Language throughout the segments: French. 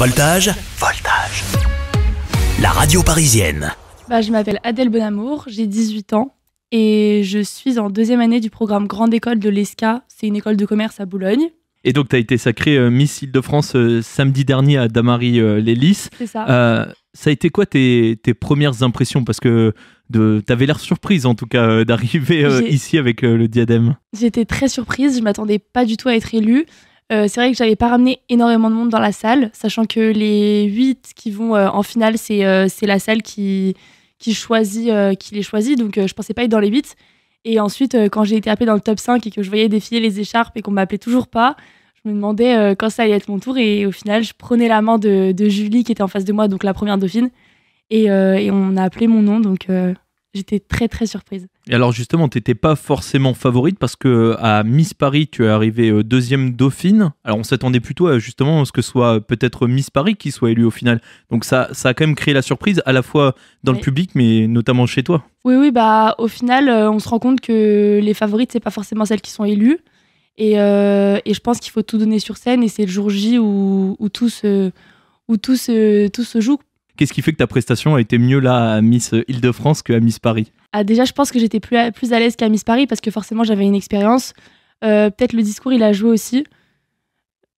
Voltage. Voltage. La radio parisienne. Bah, je m'appelle Adèle Bonamour, j'ai 18 ans et je suis en deuxième année du programme Grande École de l'ESCA. C'est une école de commerce à Boulogne. Et donc, tu as été sacrée euh, Miss Île-de-France euh, samedi dernier à Damary euh, les C'est ça. ça a été quoi tes, tes premières impressions Parce que tu avais l'air surprise, en tout cas, d'arriver ici avec le diadème. J'étais très surprise. Je m'attendais pas du tout à être élue. Euh, c'est vrai que j'avais pas ramené énormément de monde dans la salle, sachant que les 8 qui vont euh, en finale, euh, c'est la salle qui, qui, choisit, qui les choisit. Donc je pensais pas être dans les 8. Et ensuite, quand j'ai été appelée dans le top 5 et que je voyais défiler les écharpes et qu'on m'appelait toujours pas, je me demandais quand ça allait être mon tour. Et au final, je prenais la main de, Julie qui était en face de moi, donc la première dauphine. Et, et on a appelé mon nom. Donc J'étais très très surprise. Et alors justement, tu n'étais pas forcément favorite parce que à Miss Paris, tu es arrivée euh, deuxième dauphine. Alors on s'attendait plutôt à justement à ce que ce soit peut-être Miss Paris qui soit élue au final. Donc ça, ça a quand même créé la surprise à la fois dans le public mais notamment chez toi. Oui oui, bah au final, euh, on se rend compte que les favorites c'est pas forcément celles qui sont élues. Et, euh, et je pense qu'il faut tout donner sur scène et c'est le jour J où, où tout où tout tout se joue Qu'est-ce qui fait que ta prestation a été mieux là à Miss Île-de-France qu'à Miss Paris ah, Déjà, je pense que j'étais plus à, plus à l'aise qu'à Miss Paris parce que forcément j'avais une expérience. Euh, peut-être le discours, il a joué aussi.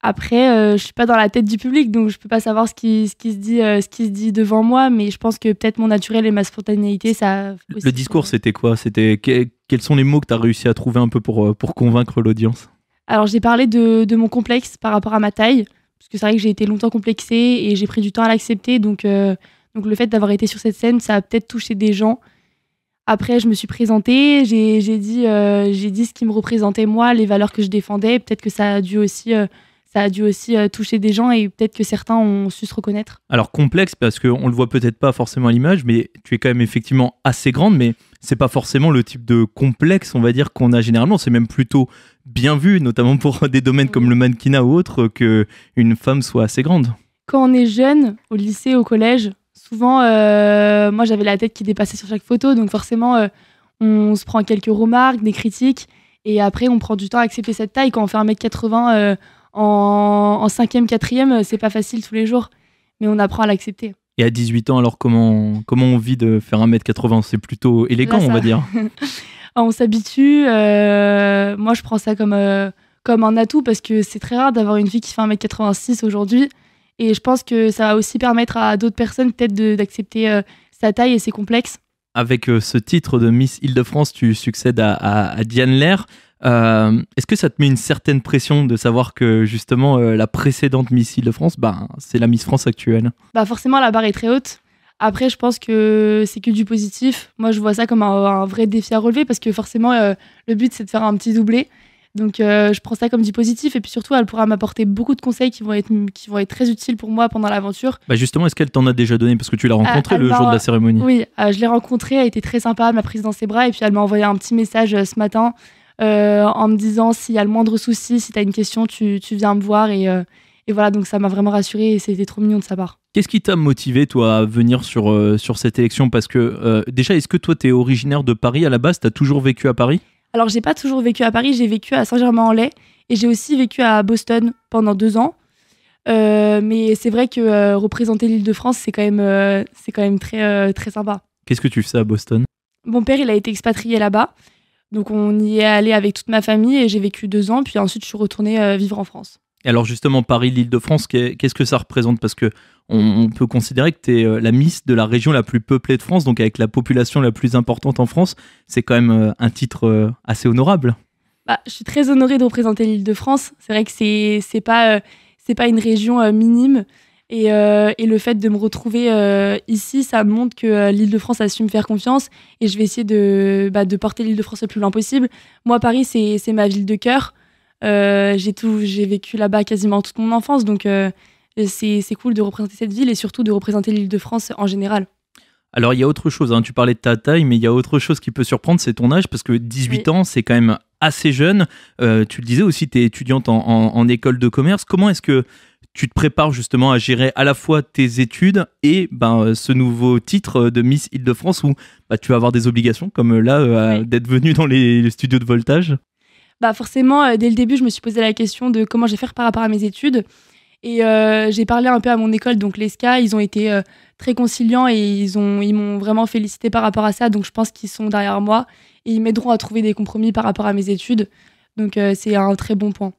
Après, euh, je suis pas dans la tête du public, donc je peux pas savoir ce qui, ce qui se dit, euh, ce qui se dit devant moi, mais je pense que peut-être mon naturel et ma spontanéité, ça. le discours, c'était quoi C'était quels sont les mots que tu as réussi à trouver un peu pour, pour convaincre l'audience Alors j'ai parlé de, mon complexe par rapport à ma taille, parce que c'est vrai que j'ai été longtemps complexée et j'ai pris du temps à l'accepter. Donc, euh, donc le fait d'avoir été sur cette scène, ça a peut-être touché des gens. Après, je me suis présentée, j'ai, dit, euh, j'ai dit ce qui me représentait moi, les valeurs que je défendais. Peut-être que ça a dû aussi, euh, ça a dû aussi toucher des gens et peut-être que certains ont su se reconnaître. Alors complexe parce qu'on le voit peut-être pas forcément à l'image, mais tu es quand même effectivement assez grande, mais c'est pas forcément le type de complexe, on va dire, qu'on a généralement. C'est même plutôt bien vu, notamment pour des domaines comme le mannequinat ou autre, que une femme soit assez grande. Quand on est jeune, au lycée, au collège, souvent, euh, moi j'avais la tête qui dépassait sur chaque photo, donc forcément, euh, on se prend quelques remarques, des critiques, et après, on prend du temps à accepter cette taille. Quand on fait 1m80 euh, en, en 5e, 4e, c'est pas facile tous les jours, mais on apprend à l'accepter. Et à 18 ans, alors comment, comment on vit de faire 1m80 C'est plutôt élégant, on va dire. Ah, on s'habitue. Euh, moi, je prends ça comme, euh, comme un atout parce que c'est très rare d'avoir une fille qui fait 1m86 aujourd'hui. Et je pense que ça va aussi permettre à d'autres personnes peut-être d'accepter euh, sa taille et ses complexes. Avec ce titre de Miss Île-de-France, tu succèdes à, à Diane Lair. Euh, est-ce que ça te met une certaine pression de savoir que justement euh, la précédente Miss de france bah, c'est la Miss France actuelle bah Forcément, la barre est très haute. Après, je pense que c'est que du positif. Moi, je vois ça comme un, vrai défi à relever parce que forcément, euh, le but, c'est de faire un petit doublé. Donc, je prends ça comme du positif. Et puis surtout, elle pourra m'apporter beaucoup de conseils qui vont, être, qui vont être très utiles pour moi pendant l'aventure. Bah justement, est-ce qu'elle t'en a déjà donné Parce que tu l'as rencontrée le jour de la cérémonie. Oui, je l'ai rencontrée. Elle était très sympa. Elle m'a prise dans ses bras. Et puis, elle m'a envoyé un petit message ce matin euh, en me disant s'il y a le moindre souci, si tu as une question, tu, tu, viens me voir. Et, euh, et voilà, donc ça m'a vraiment rassurée et c'était trop mignon de sa part. Qu'est-ce qui t'a motivé, toi, à venir sur, euh, sur cette élection Parce que déjà, est-ce que toi, tu es originaire de Paris à la base Tu as toujours vécu à Paris Alors, j'ai pas toujours vécu à Paris, j'ai vécu à Saint-Germain-en-Laye et j'ai aussi vécu à Boston pendant deux ans. mais c'est vrai que représenter l'île de France, c'est quand, même, c'est quand même très, très sympa. Qu'est-ce que tu fais à Boston Mon père, il a été expatrié là-bas. Donc on y est allé avec toute ma famille et j'ai vécu deux ans, puis ensuite je suis retournée euh, vivre en France. Et alors justement, Paris, l'Île-de-France, qu'est-ce que ça représente Parce que on, peut considérer que tu es euh, la Miss de la région la plus peuplée de France, donc avec la population la plus importante en France, c'est quand même euh, un titre assez honorable. Bah, je suis très honorée de représenter l'Île-de-France. C'est vrai que ce n'est pas une région minime. Euh, et, le fait de me retrouver euh, ici, ça montre que euh, l'île de France a su me faire confiance et je vais essayer de, bah, de porter l'île de France le plus loin possible. Moi, Paris, c'est ma ville de cœur. j'ai tout, j'ai vécu là-bas quasiment toute mon enfance, donc c'est cool de représenter cette ville et surtout de représenter l'île de France en général. Alors, il y a autre chose, hein. tu parlais de ta taille, mais il y a autre chose qui peut surprendre, c'est ton âge, parce que 18 ans, c'est quand même assez jeune. tu le disais aussi, tu es étudiante en, école de commerce. Comment est-ce que tu te prépares justement à gérer à la fois tes études et ben, euh, ce nouveau titre euh, de Miss Île-de-France où bah, tu vas avoir des obligations comme euh, là d'être venu dans les, studios de voltage bah Forcément, dès le début, je me suis posé la question de comment je vais faire par rapport à mes études. Et j'ai parlé un peu à mon école, donc l'ESCA, ils ont été très conciliants et ils, ont, ils m'ont vraiment félicité par rapport à ça. Donc je pense qu'ils sont derrière moi et ils m'aideront à trouver des compromis par rapport à mes études. Donc c'est un très bon point.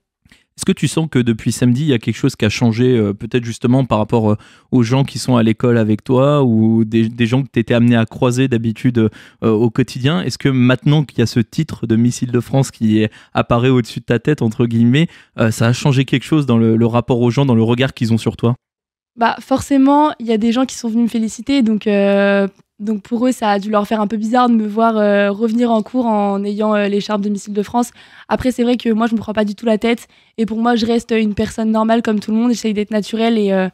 Est-ce que tu sens que depuis samedi, il y a quelque chose qui a changé, euh, peut-être justement par rapport euh, aux gens qui sont à l'école avec toi ou des, gens que tu étais amené à croiser d'habitude euh, au quotidien Est-ce que maintenant qu'il y a ce titre de Missile de France qui apparaît au-dessus de ta tête, entre guillemets, ça a changé quelque chose dans le rapport aux gens, dans le regard qu'ils ont sur toi bah forcément, il y a des gens qui sont venus me féliciter, donc euh, donc pour eux, ça a dû leur faire un peu bizarre de me voir euh, revenir en cours en ayant euh, l'écharpe de de France. Après, c'est vrai que moi, je me prends pas du tout la tête, et pour moi, je reste une personne normale comme tout le monde. J'essaye d'être naturelle et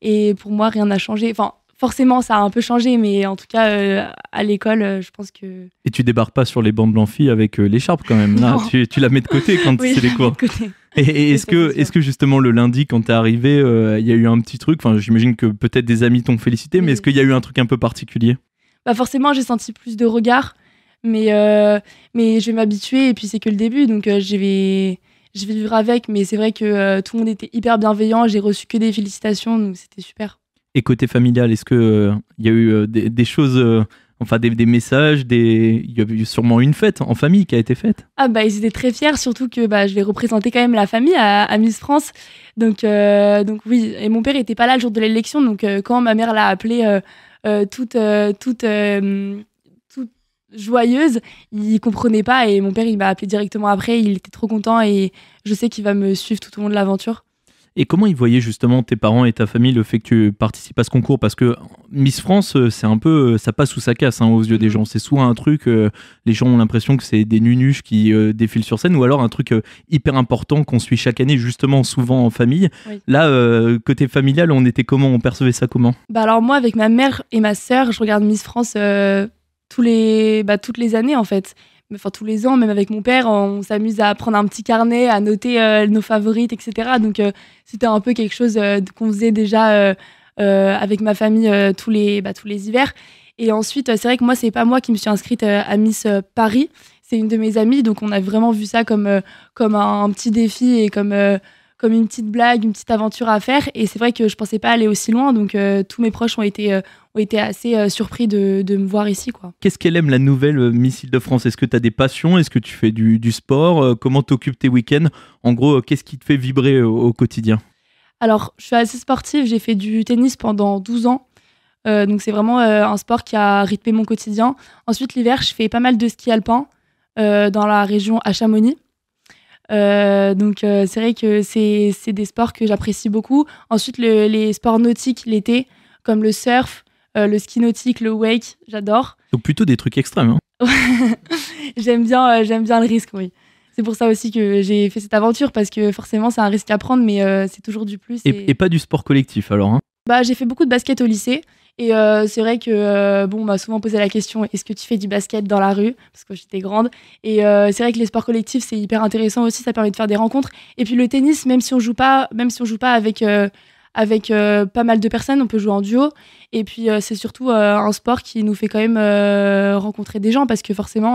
et pour moi, rien n'a changé. Enfin, forcément, ça a un peu changé, mais en tout cas, à l'école, je pense que. Et tu débarques pas sur les bancs de avec l'écharpe quand même. Là, ah, tu, la mets de côté quand c'est les cours. Et, est-ce que, est que justement le lundi, quand t'es arrivé, euh, il y a eu un petit truc Enfin, j'imagine que peut-être des amis t'ont félicité, mais est-ce qu'il y a eu un truc un peu particulier Bah forcément, j'ai senti plus de regards, mais euh, mais je vais m'habituer et puis c'est que le début, donc euh, je vais vais vivre avec. Mais c'est vrai que tout le monde était hyper bienveillant, j'ai reçu que des félicitations, donc c'était super. Et côté familial, est-ce que il y a eu des choses Enfin, des, des, messages, des... il y a sûrement une fête en famille qui a été faite. Ah bah ils étaient très fiers, surtout que bah, je vais représenter quand même la famille à, Miss France. Donc, euh, donc oui, et mon père n'était pas là le jour de l'élection, donc euh, quand ma mère l'a appelé euh, toute, toute, toute, joyeuse, il comprenait pas et mon père il m'a appelé directement après, il était trop content et je sais qu'il va me suivre tout au long de l'aventure. Et comment ils voyaient justement tes parents et ta famille le fait que tu participes à ce concours Parce que Miss France, euh, c'est un peu, euh, ça passe ou ça casse hein, aux yeux des mhm. gens. C'est soit un truc, euh, les gens ont l'impression que c'est des nunuches qui défilent sur scène, ou alors un truc hyper important qu'on suit chaque année, justement souvent en famille. Là, côté familial, on était comment On percevait ça comment Bah alors moi, avec ma mère et ma sœur, je regarde Miss France tous les, bah, toutes les années en fait enfin tous les ans, même avec mon père, on s'amuse à prendre un petit carnet, à noter euh, nos favorites, etc. Donc euh, c'était un peu quelque chose euh, qu'on faisait déjà avec ma famille tous les bah, tous les hivers. Et ensuite, c'est vrai que moi, c'est pas moi qui me suis inscrite à Miss Paris, c'est une de mes amies, donc on a vraiment vu ça comme comme un petit défi et comme comme une petite blague, une petite aventure à faire. Et c'est vrai que je ne pensais pas aller aussi loin. Donc euh, tous mes proches ont été, euh, ont été assez euh, surpris de, me voir ici. Qu'est-ce qu'elle aime, la nouvelle Missile de france Est-ce que tu as des passions Est-ce que tu fais du, sport Comment t'occupes tes week-ends En gros, qu'est-ce qui te fait vibrer au, quotidien alors, je suis assez sportive, j'ai fait du tennis pendant 12 ans. donc, c'est vraiment un sport qui a rythmé mon quotidien. Ensuite, l'hiver, je fais pas mal de ski alpin dans la région à Chamonix. Euh, donc euh, c'est vrai que c'est, des sports que j'apprécie beaucoup. Ensuite, les sports nautiques l'été, comme le surf, euh, le ski nautique, le wake, j'adore. Donc plutôt des trucs extrêmes. Hein. j'aime bien, j'aime bien le risque, oui. C'est pour ça aussi que j'ai fait cette aventure parce que forcément c'est un risque à prendre, mais c'est toujours du plus. Et... pas du sport collectif alors. Hein. Bah j'ai fait beaucoup de basket au lycée et euh, c'est vrai que euh, bon, on m'a souvent posé la question est-ce que tu fais du basket dans la rue Parce que j'étais grande. Et euh, c'est vrai que les sports collectifs c'est hyper intéressant aussi, ça permet de faire des rencontres. Et puis le tennis, même si on joue pas, même si on joue pas avec avec pas mal de personnes, on peut jouer en duo. Et puis c'est surtout un sport qui nous fait quand même rencontrer des gens parce que forcément,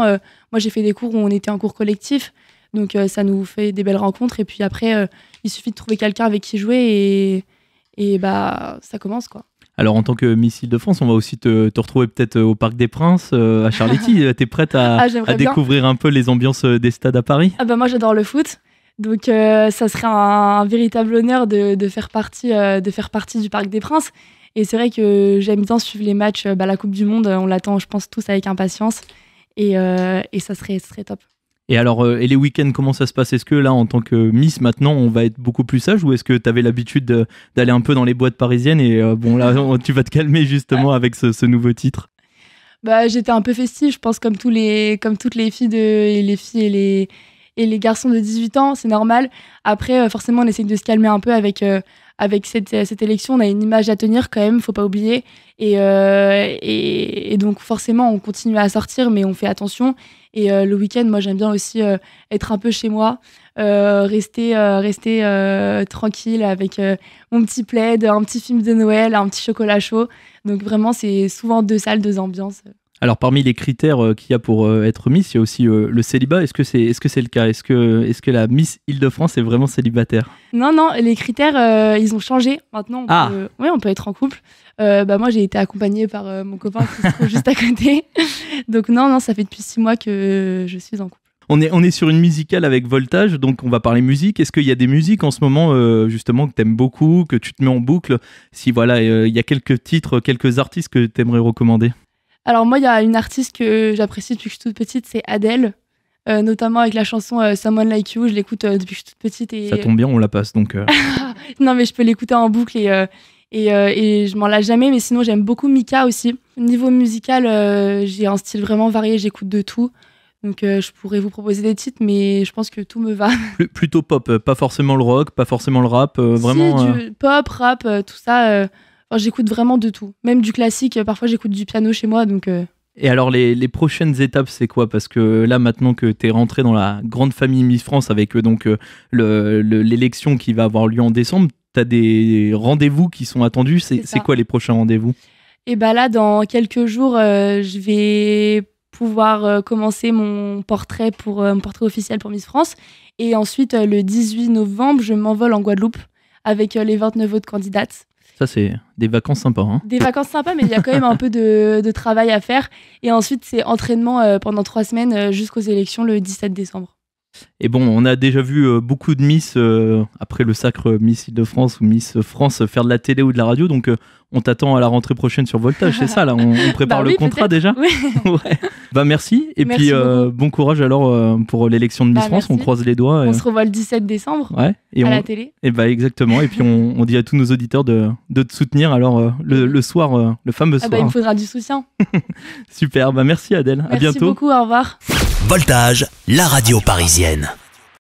moi j'ai fait des cours où on était en cours collectif. Donc ça nous fait des belles rencontres. Et puis après, il suffit de trouver quelqu'un avec qui jouer et, et bah ça commence quoi. Alors, en tant que missile de France, on va aussi te, retrouver peut-être euh, au Parc des Princes, euh, à Charletti. tu es prête à, ah, découvrir un peu les ambiances euh, des stades à Paris ah ben Moi, j'adore le foot. Donc, ça serait un, véritable honneur de, faire partie, de faire partie du Parc des Princes. Et c'est vrai que j'aime bien suivre les matchs. Bah, la Coupe du Monde, on l'attend, je pense, tous avec impatience. Et, ça, serait, ça serait top. Et alors, euh, et les week-ends, comment ça se passe Est-ce que là, en tant que Miss, maintenant, on va être beaucoup plus sage ou est-ce que tu avais l'habitude d'aller un peu dans les boîtes parisiennes et euh, bon, là, tu vas te calmer justement avec ce, nouveau titre bah, J'étais un peu festive, je pense, comme, tous les, comme toutes les filles, et les filles et les, et les garçons de 18 ans, c'est normal. Après, euh, forcément, on essaie de se calmer un peu avec, avec cette, élection. On a une image à tenir quand même, faut pas oublier. et, donc, forcément, on continue à sortir, mais on fait attention. Et euh, le week-end, moi, j'aime bien aussi euh, être un peu chez moi, euh, rester, rester tranquille avec mon petit plaid, un petit film de Noël, un petit chocolat chaud. Donc vraiment, c'est souvent deux salles, deux ambiances. Alors parmi les critères euh, qu'il y a pour euh, être Miss, il y a aussi euh, le célibat. Est-ce que c'est est -ce c'est le cas Est-ce que, est que la Miss Île-de-France est vraiment célibataire Non, non, les critères, ils ont changé. Maintenant, on, ah! on peut être en couple. bah, moi, j'ai été accompagnée par mon copain qui se trouve juste à côté. Donc non, non, ça fait depuis six mois que je suis en couple. On est, on est sur une musicale avec Voltage, donc on va parler musique. Est-ce qu'il y a des musiques en ce moment, justement, que tu aimes beaucoup, que tu te mets en boucle Si voilà, il y a quelques titres, quelques artistes que aimerais recommander alors moi, il y a une artiste que j'apprécie depuis que je suis toute petite, c'est Adèle. Euh, notamment avec la chanson euh, Someone Like You, je l'écoute euh, depuis que je suis toute petite. Et... Ça tombe bien, on la passe donc. non, mais je peux l'écouter en boucle et, et, je m'en lasse jamais. Mais sinon, j'aime beaucoup Mika aussi. Niveau musical, j'ai un style vraiment varié, j'écoute de tout. Donc je pourrais vous proposer des titres, mais je pense que tout me va. plutôt pop, pas forcément le rock, pas forcément le rap, vraiment. pop, rap, tout ça j'écoute vraiment de tout, même du classique. Euh, parfois, j'écoute du piano chez moi, donc. Euh. Et alors, les, les prochaines étapes, c'est quoi Parce que là, maintenant que tu es rentré dans la grande famille Miss France avec euh, donc l'élection qui va avoir lieu en décembre, tu as des rendez-vous qui sont attendus. C'est quoi les prochains rendez-vous Et eh bah ben là, dans quelques jours, je vais pouvoir commencer mon portrait pour un mon portrait officiel pour Miss France. Et ensuite, le 18 novembre, je m'envole en Guadeloupe avec les 29 autres candidates ça, c'est des vacances sympas. Hein. Des vacances sympas, mais il y a quand même un peu de, de, travail à faire. Et ensuite, c'est entraînement euh, pendant trois semaines euh, jusqu'aux élections le 17 décembre. Et bon, on a déjà vu euh, beaucoup de Miss, euh, après le sacre Miss de france ou Miss France, faire de la télé ou de la radio. Donc, euh, on t'attend à la rentrée prochaine sur Voltage, c'est ça, là On, prépare bah le contrat déjà Bah, merci. Et puis, bon courage alors pour l'élection de Miss bah, France. On croise les doigts. On se revoit le 17 décembre ouais. à on... la télé. Et bah, exactement. Et puis, on, dit à tous nos auditeurs de, te soutenir alors le, soir, le fameux ah bah, soir. il me faudra du soutien. Super. Bah, merci, Adèle. à bientôt. Merci beaucoup. Au revoir. Voltage, la radio parisienne.